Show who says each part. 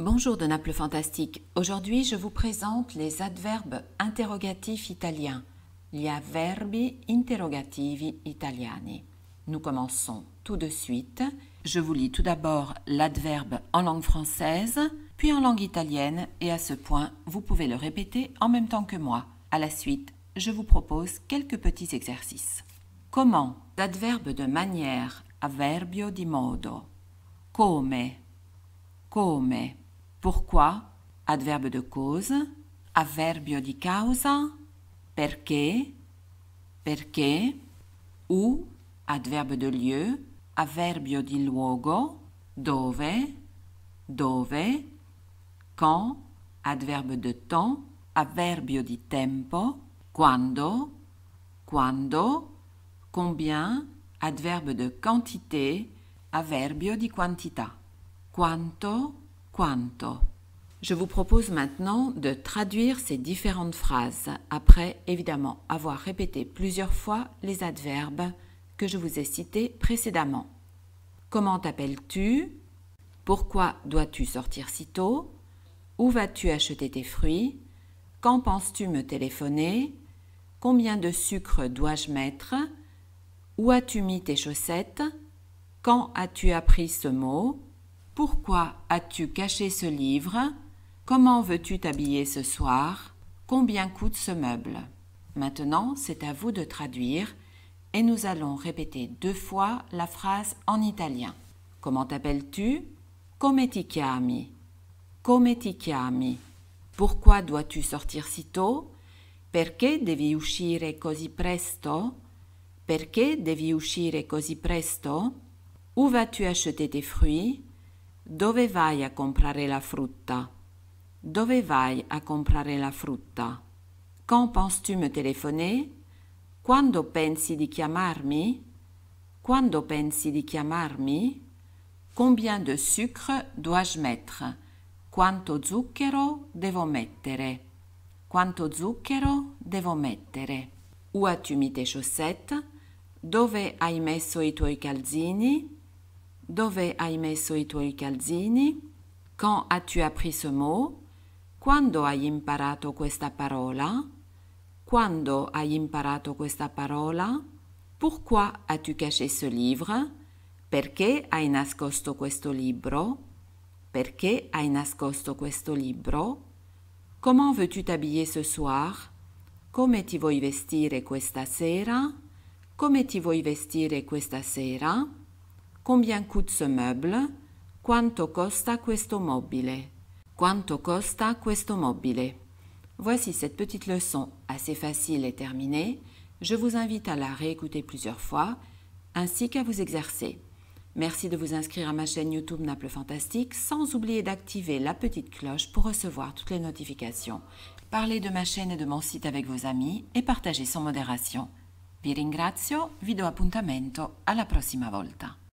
Speaker 1: Bonjour de Naples Fantastique. Aujourd'hui, je vous présente les adverbes interrogatifs italiens, gli avverbi interrogativi italiani. Nous commençons tout de suite. Je vous lis tout d'abord l'adverbe en langue française, puis en langue italienne, et à ce point, vous pouvez le répéter en même temps que moi. À la suite, je vous propose quelques petits exercices. Comment Adverbe de manière, avverbio di modo. Come Come pourquoi adverbe de cause, adverbio di causa, perché, perché, ou adverbe de lieu, avverbio di luogo, dove, dove, quand, adverbe de temps, avverbio di tempo, quando, quando, combien, adverbe de quantité, adverbio di quantità. Quanto, quanto. Je vous propose maintenant de traduire ces différentes phrases, après évidemment avoir répété plusieurs fois les adverbes que je vous ai cités précédemment. Comment t'appelles-tu Pourquoi dois-tu sortir si tôt Où vas-tu acheter tes fruits Quand penses-tu me téléphoner Combien de sucre dois-je mettre Où as-tu mis tes chaussettes Quand as-tu appris ce mot pourquoi as-tu caché ce livre Comment veux-tu t'habiller ce soir Combien coûte ce meuble Maintenant, c'est à vous de traduire et nous allons répéter deux fois la phrase en italien. Comment t'appelles-tu Come ti chiami Pourquoi dois-tu sortir si tôt Perché devi uscire così presto Perché devi uscire così presto Où vas-tu acheter tes fruits Dove vai a comprare la frutta? Dove vai a comprare la frutta? Quand penses-tu me téléphoner? Quando pensi di chiamarmi? Quando pensi di chiamarmi? Combien de sucre dois-je mettre? Quanto zucchero devo mettere? Quanto zucchero devo mettere? Où as-tu mis tes chaussettes? Dove hai messo i tuoi calzini? Dove hai messo i tuoi calzini? Quand as-tu appris ce mot? Quando hai imparato questa parola? Quando hai imparato questa parola? Pourquoi as-tu caché ce livre? Perché hai nascosto questo libro? Perché hai nascosto questo libro? Comment veux-tu t'habiller ce soir? Come ti vuoi vestire questa sera? Come ti vuoi vestire questa sera? Combien coûte ce meuble? Quanto costa questo mobile? Quanto costa questo mobile? Voici cette petite leçon assez facile et terminée. Je vous invite à la réécouter plusieurs fois, ainsi qu'à vous exercer. Merci de vous inscrire à ma chaîne YouTube Naples Fantastique, sans oublier d'activer la petite cloche pour recevoir toutes les notifications. Parlez de ma chaîne et de mon site avec vos amis et partagez sans modération. Vi ringrazio, vi do appuntamento alla prossima volta.